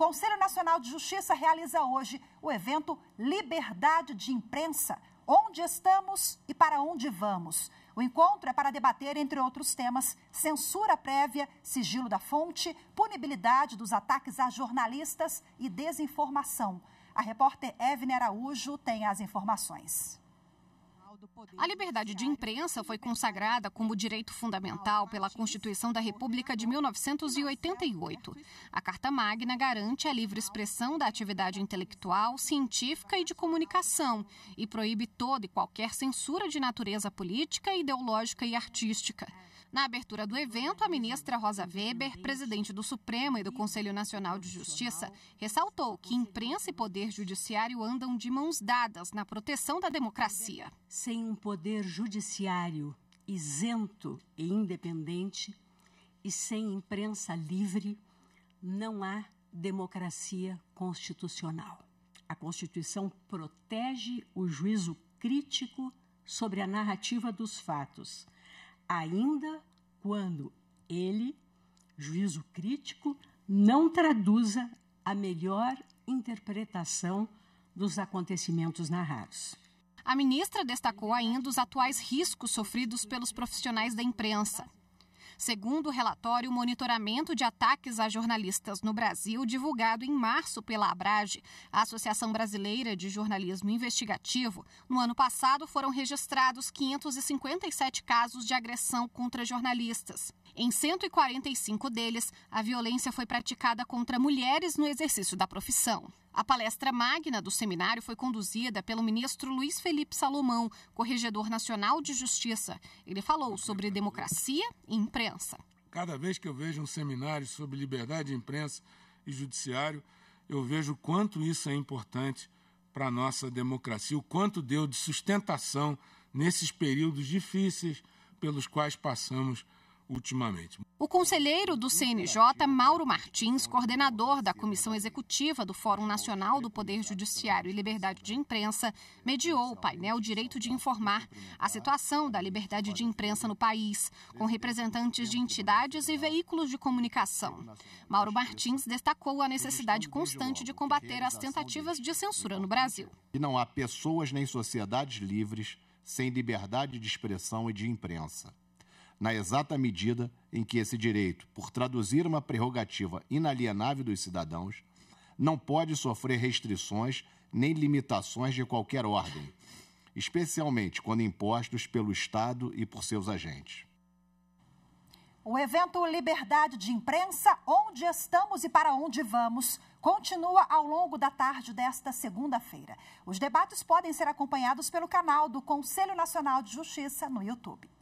Conselho Nacional de Justiça realiza hoje o evento Liberdade de Imprensa. Onde estamos e para onde vamos? O encontro é para debater, entre outros temas, censura prévia, sigilo da fonte, punibilidade dos ataques a jornalistas e desinformação. A repórter Evne Araújo tem as informações. A liberdade de imprensa foi consagrada como direito fundamental pela Constituição da República de 1988. A Carta Magna garante a livre expressão da atividade intelectual, científica e de comunicação e proíbe toda e qualquer censura de natureza política, ideológica e artística. Na abertura do evento, a ministra Rosa Weber, presidente do Supremo e do Conselho Nacional de Justiça, ressaltou que imprensa e poder judiciário andam de mãos dadas na proteção da democracia. Sem um poder judiciário isento e independente e sem imprensa livre, não há democracia constitucional. A Constituição protege o juízo crítico sobre a narrativa dos fatos ainda quando ele, juízo crítico, não traduza a melhor interpretação dos acontecimentos narrados. A ministra destacou ainda os atuais riscos sofridos pelos profissionais da imprensa. Segundo o relatório Monitoramento de Ataques a Jornalistas no Brasil, divulgado em março pela Abrage, a Associação Brasileira de Jornalismo Investigativo, no ano passado foram registrados 557 casos de agressão contra jornalistas. Em 145 deles, a violência foi praticada contra mulheres no exercício da profissão. A palestra magna do seminário foi conduzida pelo ministro Luiz Felipe Salomão, corregedor nacional de justiça. Ele falou sobre democracia e imprensa. Cada vez que eu vejo um seminário sobre liberdade de imprensa e judiciário, eu vejo quanto isso é importante para a nossa democracia, o quanto deu de sustentação nesses períodos difíceis pelos quais passamos ultimamente. O conselheiro do CNJ, Mauro Martins, coordenador da Comissão Executiva do Fórum Nacional do Poder Judiciário e Liberdade de Imprensa, mediou o painel Direito de Informar a situação da liberdade de imprensa no país, com representantes de entidades e veículos de comunicação. Mauro Martins destacou a necessidade constante de combater as tentativas de censura no Brasil. E não há pessoas nem sociedades livres sem liberdade de expressão e de imprensa na exata medida em que esse direito, por traduzir uma prerrogativa inalienável dos cidadãos, não pode sofrer restrições nem limitações de qualquer ordem, especialmente quando impostos pelo Estado e por seus agentes. O evento Liberdade de Imprensa, onde estamos e para onde vamos, continua ao longo da tarde desta segunda-feira. Os debates podem ser acompanhados pelo canal do Conselho Nacional de Justiça no YouTube.